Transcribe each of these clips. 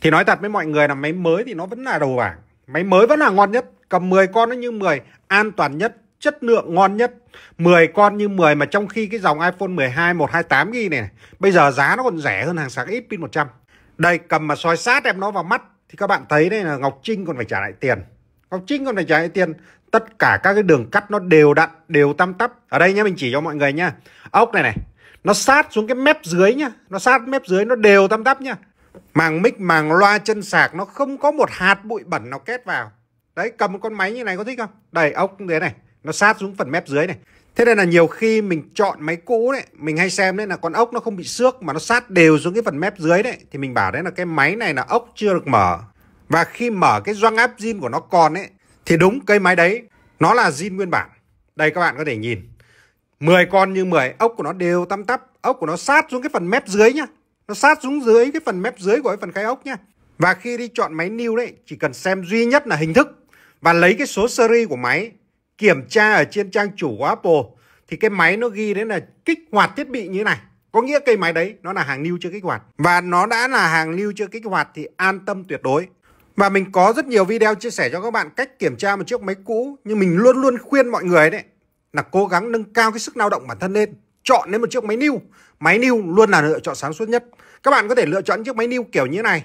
thì nói thật với mọi người là máy mới thì nó vẫn là đầu bảng máy mới vẫn là ngon nhất cầm 10 con nó như 10 an toàn nhất chất lượng ngon nhất 10 con như 10 mà trong khi cái dòng iPhone 12 128 ghi này, này bây giờ giá nó còn rẻ hơn hàng sạc ít pin 100 đây cầm mà soi sát em nó vào mắt thì các bạn thấy đây là Ngọc Trinh còn phải trả lại tiền Ngọc Trinh còn phải trả lại tiền tất cả các cái đường cắt nó đều đặn đều tăm tắp ở đây nhé mình chỉ cho mọi người nhá ốc này này nó sát xuống cái mép dưới nhá nó sát mép dưới nó đều tăm tắp nhá màng mic màng loa chân sạc nó không có một hạt bụi bẩn nào kết vào đấy cầm một con máy như này có thích không đây ốc thế này nó sát xuống phần mép dưới này thế nên là nhiều khi mình chọn máy cũ đấy mình hay xem đấy là con ốc nó không bị xước mà nó sát đều xuống cái phần mép dưới đấy thì mình bảo đấy là cái máy này là ốc chưa được mở và khi mở cái doang áp zin của nó còn ấy thì đúng cây máy đấy nó là zin nguyên bản đây các bạn có thể nhìn 10 con như 10 ốc của nó đều tăm tắp ốc của nó sát xuống cái phần mép dưới nhá nó sát xuống dưới cái phần mép dưới của cái phần khai ốc nhá và khi đi chọn máy new đấy chỉ cần xem duy nhất là hình thức và lấy cái số series của máy kiểm tra ở trên trang chủ của Apple thì cái máy nó ghi đấy là kích hoạt thiết bị như thế này có nghĩa cây máy đấy nó là hàng new chưa kích hoạt và nó đã là hàng new chưa kích hoạt thì an tâm tuyệt đối và mình có rất nhiều video chia sẻ cho các bạn cách kiểm tra một chiếc máy cũ nhưng mình luôn luôn khuyên mọi người đấy là cố gắng nâng cao cái sức lao động bản thân lên chọn đến một chiếc máy new máy new luôn là lựa chọn sáng suốt nhất các bạn có thể lựa chọn chiếc máy new kiểu như này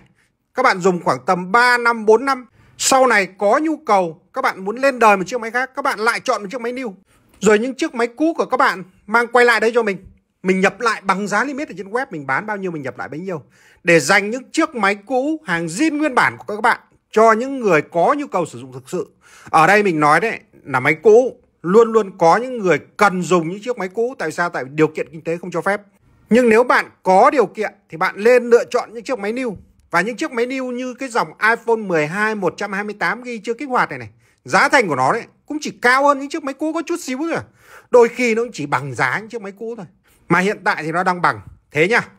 các bạn dùng khoảng tầm 3 năm 4 năm sau này có nhu cầu các bạn muốn lên đời một chiếc máy khác các bạn lại chọn một chiếc máy new rồi những chiếc máy cũ của các bạn mang quay lại đây cho mình mình nhập lại bằng giá limit ở trên web mình bán bao nhiêu mình nhập lại bấy nhiêu để dành những chiếc máy cũ hàng zin nguyên bản của các bạn cho những người có nhu cầu sử dụng thực sự ở đây mình nói đấy là máy cũ luôn luôn có những người cần dùng những chiếc máy cũ tại sao tại điều kiện kinh tế không cho phép nhưng nếu bạn có điều kiện thì bạn nên lựa chọn những chiếc máy new và những chiếc máy new như cái dòng iPhone 12 128 GB chưa kích hoạt này này giá thành của nó đấy cũng chỉ cao hơn những chiếc máy cũ có chút xíu thôi à. đôi khi nó cũng chỉ bằng giá những chiếc máy cũ thôi mà hiện tại thì nó đang bằng thế nha